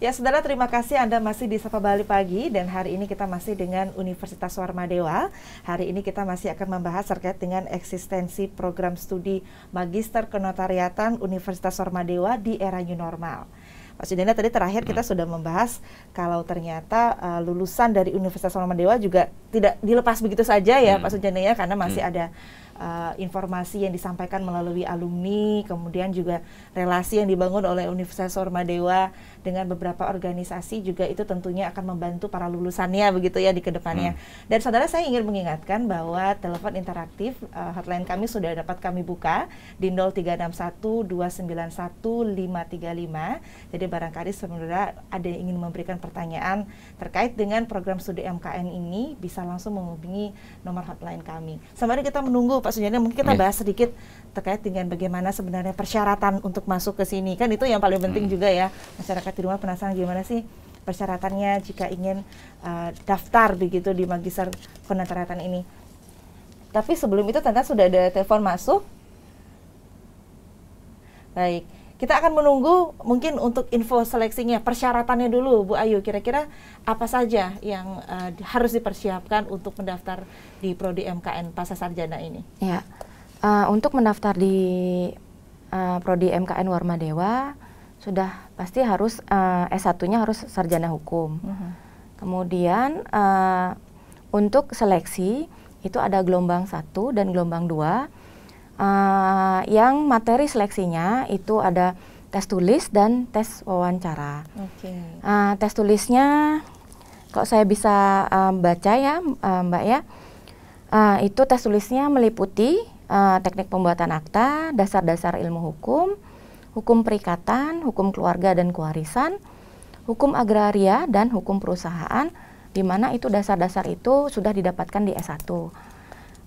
Ya, saudara, terima kasih Anda masih di Sapa Bali Pagi dan hari ini kita masih dengan Universitas Warmadewa. Hari ini kita masih akan membahas terkait dengan eksistensi program studi Magister Kenotariatan Universitas Warmadewa di era new normal. Pak Sudena tadi terakhir kita sudah membahas kalau ternyata uh, lulusan dari Universitas Warmadewa juga tidak dilepas begitu saja ya hmm. Pak Sudena ya karena masih hmm. ada uh, informasi yang disampaikan melalui alumni, kemudian juga relasi yang dibangun oleh Universitas Ormadewa dengan beberapa organisasi juga itu tentunya akan membantu para lulusannya begitu ya di kedepannya. Hmm. Dan saudara saya ingin mengingatkan bahwa telepon interaktif uh, hotline kami sudah dapat kami buka di 0361291535. Jadi barangkali saudara ada yang ingin memberikan pertanyaan terkait dengan program studi MKN ini bisa langsung menghubungi nomor hotline kami. Sembari kita menunggu Pak Sunjana mungkin kita iya. bahas sedikit terkait dengan bagaimana sebenarnya persyaratan untuk masuk ke sini kan itu yang paling penting hmm. juga ya masyarakat di rumah penasaran gimana sih persyaratannya jika ingin uh, daftar begitu di magister konantaratan ini. Tapi sebelum itu Tante sudah ada telepon masuk. Baik. Kita akan menunggu mungkin untuk info seleksinya, persyaratannya dulu Bu Ayu. Kira-kira apa saja yang uh, harus dipersiapkan untuk mendaftar di Prodi MKN Pasar Sarjana ini? Ya, uh, untuk mendaftar di uh, Prodi MKN Warma Dewa sudah pasti harus uh, S1-nya harus sarjana hukum. Uh mhm. -huh. Kemudian uh, untuk seleksi itu ada gelombang satu dan gelombang dua Eh, yang materi seleksinya itu ada tes tulis dan tes wawancara. Okay. Uh, eh, tes tulisnya, kalau saya bisa um, baca ya, um, Mbak ya, uh, itu tes tulisnya meliputi uh, teknik pembuatan akta, dasar-dasar ilmu hukum, hukum perikatan, hukum keluarga dan kewarisan, hukum agraria dan hukum perusahaan, di mana itu dasar-dasar itu sudah didapatkan di S1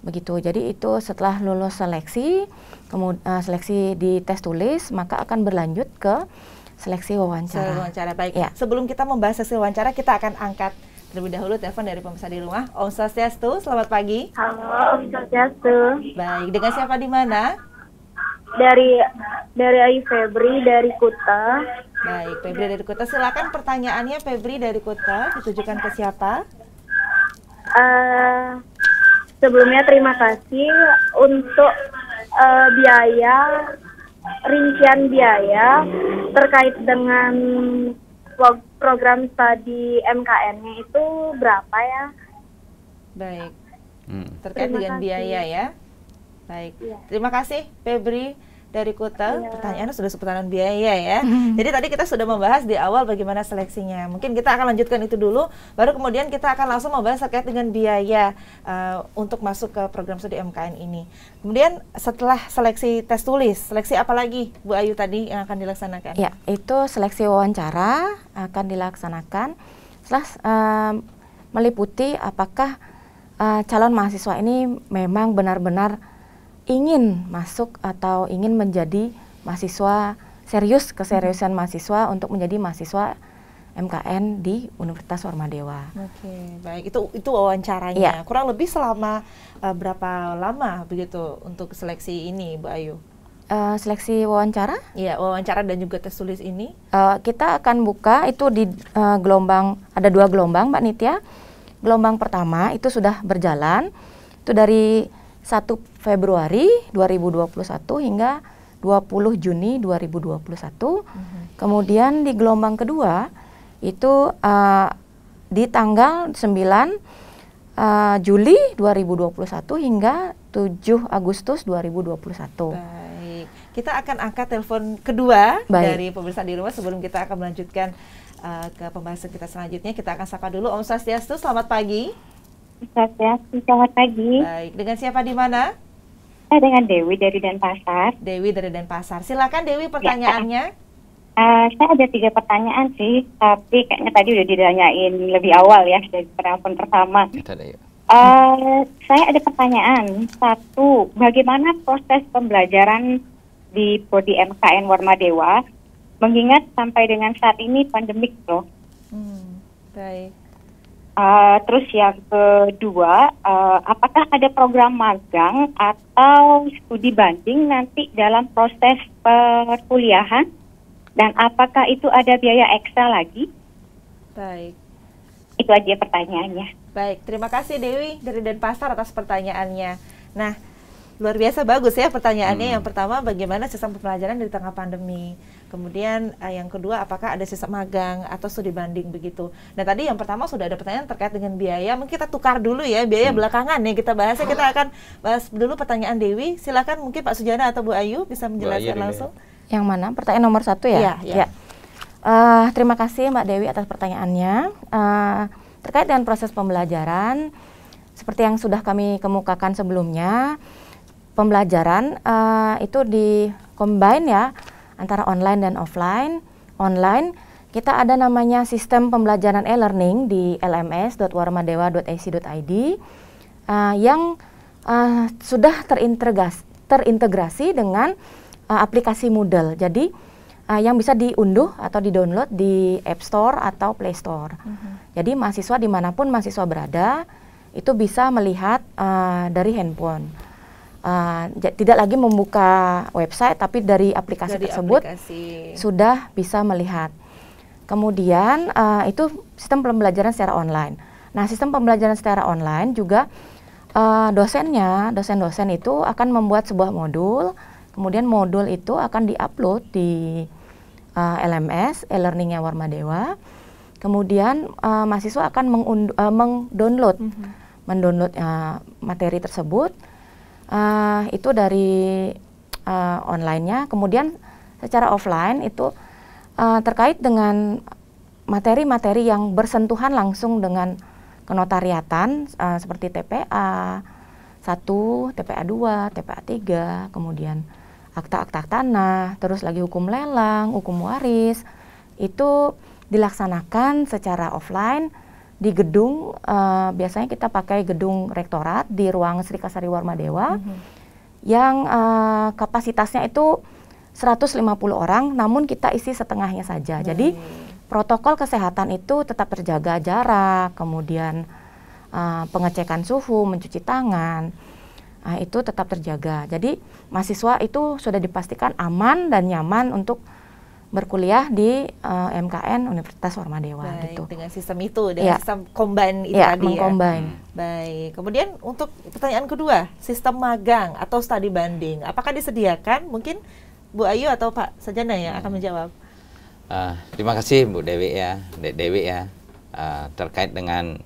begitu. Jadi itu setelah lulus seleksi, kemudian eh, seleksi di tes tulis, maka akan berlanjut ke seleksi wawancara. Seleksi wawancara baik. Ya. Sebelum kita membahas seleksi wawancara, kita akan angkat terlebih dahulu telepon dari pemirsa di rumah. Om Swastiastu, selamat pagi. Halo, Om Swastiastu. Baik, dengan siapa di mana? Dari dari Ayu Febri dari Kuta. Baik, Febri dari Kuta. Silakan pertanyaannya Febri dari Kuta ditujukan ke siapa? Uh, Sebelumnya terima kasih untuk uh, biaya rincian biaya terkait dengan program studi MKN-nya itu berapa ya? Baik. Hmm. Terkait dengan biaya ya. Baik. Iya. Terima kasih Febri dari Kuta. Ya. Pertanyaannya sudah seputaran biaya ya. Mm-hmm. Jadi tadi kita sudah membahas di awal bagaimana seleksinya. Mungkin kita akan lanjutkan itu dulu, baru kemudian kita akan langsung membahas terkait dengan biaya uh, untuk masuk ke program studi MKN ini. Kemudian setelah seleksi tes tulis, seleksi apa lagi Bu Ayu tadi yang akan dilaksanakan? Ya, itu seleksi wawancara akan dilaksanakan. Setelah uh, meliputi apakah uh, calon mahasiswa ini memang benar-benar ingin masuk atau ingin menjadi mahasiswa serius keseriusan hmm. mahasiswa untuk menjadi mahasiswa MKN di Universitas Warmadewa. Oke, baik. Itu itu wawancaranya. Yeah. Kurang lebih selama uh, berapa lama begitu untuk seleksi ini, Bu Ayu? Uh, seleksi wawancara? Iya, wawancara dan juga tes tulis ini. Uh, kita akan buka itu di uh, gelombang ada dua gelombang, Mbak Nitya. Gelombang pertama itu sudah berjalan. Itu dari 1 Februari 2021 hingga 20 Juni 2021. Mm-hmm. Kemudian di gelombang kedua itu uh, di tanggal 9 uh, eh, Juli 2021 hingga 7 Agustus 2021. Baik. Kita akan angkat telepon kedua Baik. dari pemirsa di rumah sebelum kita akan melanjutkan uh, ke pembahasan kita selanjutnya. Kita akan sapa dulu Om Swastiastu, selamat pagi. Selamat pagi. Baik, dengan siapa di mana? Saya dengan Dewi dari Denpasar. Dewi dari Denpasar. Silakan Dewi ya, pertanyaannya. Ya. Uh, saya ada tiga pertanyaan sih, tapi kayaknya tadi udah ditanyain lebih awal ya dari penelpon pertama. Uh, saya ada pertanyaan satu, bagaimana proses pembelajaran di Prodi MKN Warma Dewa mengingat sampai dengan saat ini pandemik loh. Hmm, baik. Uh, terus yang kedua, uh, apakah ada program magang atau studi banding nanti dalam proses perkuliahan? Dan apakah itu ada biaya ekstra lagi? Baik. Itu aja pertanyaannya. Baik, terima kasih Dewi dari Denpasar atas pertanyaannya. Nah, luar biasa bagus ya pertanyaannya. Hmm. Yang pertama bagaimana sistem pembelajaran di tengah pandemi. Kemudian uh, yang kedua apakah ada sistem magang atau studi banding begitu. Nah tadi yang pertama sudah ada pertanyaan terkait dengan biaya. Mungkin kita tukar dulu ya biaya hmm. belakangan ya kita bahas. Ya. Kita akan bahas dulu pertanyaan Dewi. Silakan mungkin Pak Sujana atau Bu Ayu bisa menjelaskan ya. langsung. Ya. Yang mana? Pertanyaan nomor satu ya. Ya. ya. ya. Uh, terima kasih Mbak Dewi atas pertanyaannya. Uh, terkait dengan proses pembelajaran, seperti yang sudah kami kemukakan sebelumnya, pembelajaran uh, itu di combine ya antara online dan offline. Online kita ada namanya sistem pembelajaran e-learning di lms.warmadewa.ac.id uh, eh, yang uh, sudah terintegrasi, dengan uh, aplikasi Moodle. Jadi uh, yang bisa diunduh atau didownload di App Store atau Play Store. Mm -hmm. Jadi mahasiswa dimanapun mahasiswa berada itu bisa melihat uh, dari handphone uh, tidak lagi membuka website tapi dari aplikasi dari tersebut aplikasi. sudah bisa melihat. Kemudian uh, itu sistem pembelajaran secara online. Nah, sistem pembelajaran secara online juga uh, dosennya, dosen-dosen itu akan membuat sebuah modul, kemudian modul itu akan diupload di uh, LMS e-learningnya Warma Dewa. Kemudian uh, mahasiswa akan mengunduh uh, mendownload, mm -hmm. mendownload uh, materi tersebut uh, itu dari uh, onlinenya kemudian secara offline itu uh, terkait dengan materi-materi yang bersentuhan langsung dengan kenotariatan uh, seperti TPA 1, TPA 2, TPA 3, kemudian akta-akta tanah, terus lagi hukum lelang, hukum waris itu dilaksanakan secara offline di gedung uh, biasanya kita pakai gedung rektorat di ruang Sri Kasari Warmadewa mm -hmm. yang uh, kapasitasnya itu 150 orang namun kita isi setengahnya saja. Mm. Jadi protokol kesehatan itu tetap terjaga jarak, kemudian uh, pengecekan suhu, mencuci tangan. Uh, itu tetap terjaga. Jadi mahasiswa itu sudah dipastikan aman dan nyaman untuk berkuliah di uh, eh, MKN Universitas Warma Dewa Baik, gitu. Dengan sistem itu dengan ya. sistem combine itu iya, ya, tadi mengcombine. ya. Baik. Kemudian untuk pertanyaan kedua, sistem magang atau studi banding, apakah disediakan? Mungkin Bu Ayu atau Pak Sajana yang akan hmm. menjawab. Uh, terima kasih Bu Dewi ya, Dek Dewi ya. Uh, terkait dengan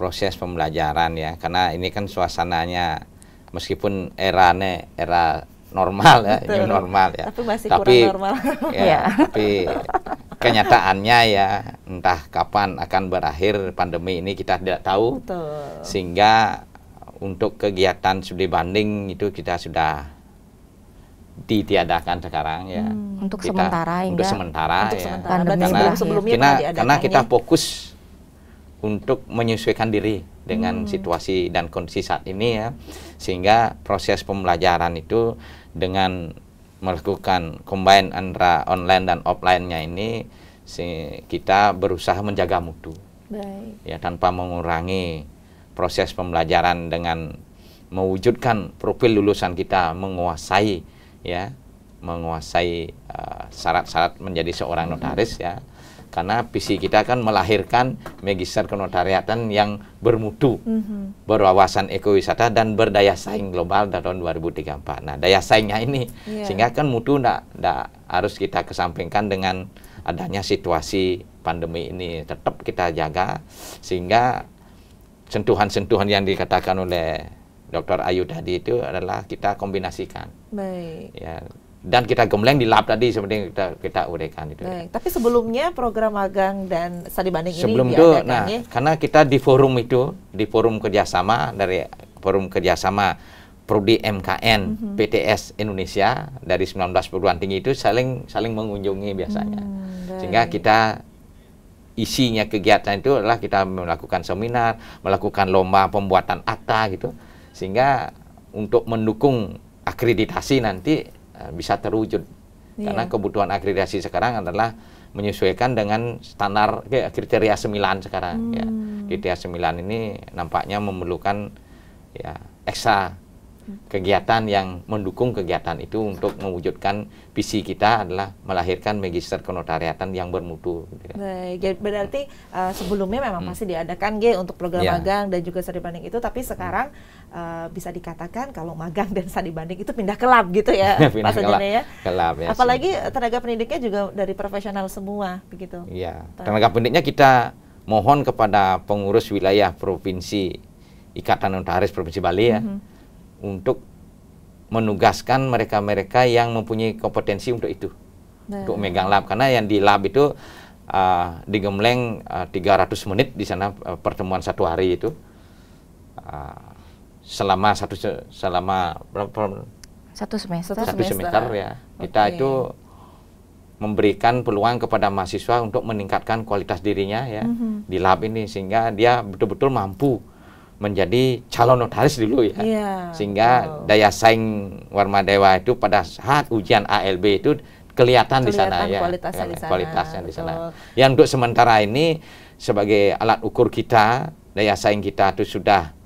proses pembelajaran ya, karena ini kan suasananya meskipun era ne era normal ya, Betul. new normal ya. Tapi masih tapi, kurang normal. Ya, ya, tapi kenyataannya ya entah kapan akan berakhir pandemi ini kita tidak tahu. Betul. Sehingga untuk kegiatan studi banding itu kita sudah ditiadakan sekarang ya. Hmm. Untuk kita, sementara ya. Untuk sementara untuk ya. Sementara. Karena, sebelum sebelumnya karena, karena kita fokus untuk menyesuaikan diri dengan hmm. situasi dan kondisi saat ini ya sehingga proses pembelajaran itu dengan melakukan combine antara online dan offline-nya ini si, kita berusaha menjaga mutu Baik. ya tanpa mengurangi proses pembelajaran dengan mewujudkan profil lulusan kita menguasai ya menguasai eh, syarat-syarat uh, menjadi seorang notaris ya karena visi kita kan melahirkan magister kenotariatan yang bermutu, mm-hmm. berwawasan ekowisata dan berdaya saing global dari tahun 2034. Nah, daya saingnya ini yeah. sehingga kan mutu ndak harus kita kesampingkan dengan adanya situasi pandemi ini tetap kita jaga sehingga sentuhan-sentuhan yang dikatakan oleh Dr. Ayu tadi itu adalah kita kombinasikan. Baik. Ya, dan kita gembleng di lab tadi seperti kita kita uraikan itu. Baik. Tapi sebelumnya program magang dan studi banding Sebelum ini itu, nah, ya? karena kita di forum itu, di forum kerjasama dari forum kerjasama Prodi MKN mm -hmm. PTS Indonesia dari 19 perguruan tinggi itu saling saling mengunjungi biasanya. Hmm, Sehingga kita isinya kegiatan itu adalah kita melakukan seminar, melakukan lomba pembuatan akta gitu. Sehingga untuk mendukung akreditasi nanti Eh, bisa terwujud. Yeah. Karena kebutuhan akreditasi sekarang adalah menyesuaikan dengan standar kriteria 9 sekarang ya. hmm. ya. Kriteria 9 ini nampaknya memerlukan ya ekstra kegiatan yang mendukung kegiatan itu untuk mewujudkan visi kita adalah melahirkan magister kenotariatan yang bermutu. Gitu ya. Baik, ya berarti uh, sebelumnya memang hmm. masih diadakan G untuk program ya. magang dan juga sari banding itu, tapi hmm. sekarang uh, bisa dikatakan kalau magang dan sari banding itu pindah ke lab gitu ya, pindah Pak ya. Ke ya. Apalagi eh, tenaga pendidiknya juga dari profesional semua begitu. Iya, tenaga pendidiknya kita mohon kepada pengurus wilayah provinsi Ikatan Notaris Provinsi Bali ya. -hmm untuk menugaskan mereka-mereka yang mempunyai kompetensi untuk itu nah. untuk megang lab karena yang di lab itu uh, digembleng uh, 300 menit di sana uh, pertemuan satu hari itu uh, selama satu selama berapa satu semester satu semester, semester ya okay. kita itu memberikan peluang kepada mahasiswa untuk meningkatkan kualitas dirinya ya mm -hmm. di lab ini sehingga dia betul-betul mampu menjadi calon notaris dulu ya. Yeah. Sehingga oh. daya saing dewa itu pada saat ujian ALB itu kelihatan, kelihatan di sana ya. Kualitasnya di sana. Kualitasnya di sana. Yang untuk sementara ini sebagai alat ukur kita, daya saing kita itu sudah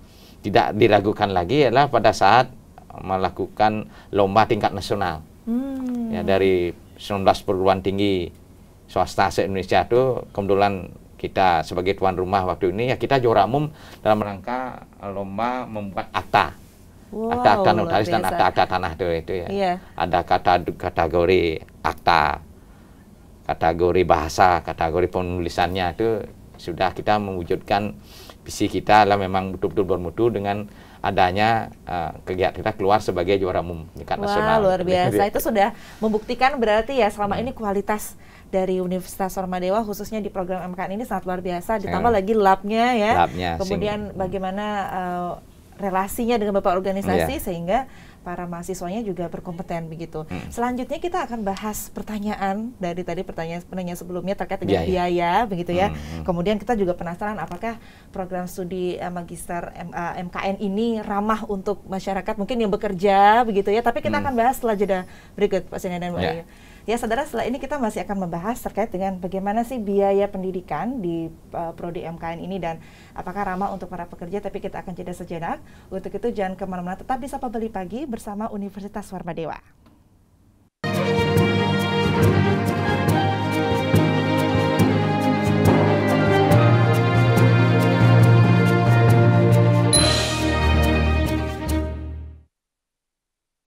tidak diragukan lagi adalah pada saat melakukan lomba tingkat nasional. Hmm. Ya dari 19 perguruan tinggi swasta se-Indonesia itu kebetulan kita sebagai tuan rumah waktu ini ya kita juara umum dalam rangka lomba membuat akta wow, akta akta notaris dan akta akta tanah itu itu ya yeah. ada kata kategori akta kategori bahasa kategori penulisannya itu sudah kita mewujudkan visi kita lah memang betul-betul bermutu dengan adanya uh, kegiatan kita keluar sebagai juara umum tingkat Wah, nasional. luar biasa. Iya. Itu sudah membuktikan berarti ya selama hmm. ini kualitas dari Universitas Ormadewa khususnya di program MKN ini sangat luar biasa ditambah iya. lagi labnya ya labnya, kemudian sing. Hmm. bagaimana uh, relasinya dengan bapak organisasi yeah. sehingga para mahasiswanya juga berkompeten begitu. Hmm. Selanjutnya kita akan bahas pertanyaan dari tadi pertanyaan penanya sebelumnya terkait dengan biaya, iya. biaya begitu ya. Hmm, hmm. Kemudian kita juga penasaran apakah program studi eh, magister eh, MKN ini ramah untuk masyarakat mungkin yang bekerja begitu ya. Tapi kita hmm. akan bahas setelah jeda berikut Pak Sina dan Mbak yeah. Ya, saudara, setelah ini kita masih akan membahas terkait dengan bagaimana sih biaya pendidikan di uh, prodi MKN ini dan apakah ramah untuk para pekerja, tapi kita akan jeda sejenak. Untuk itu jangan kemana-mana, tetap di Sapa Pagi bersama Universitas Dewa.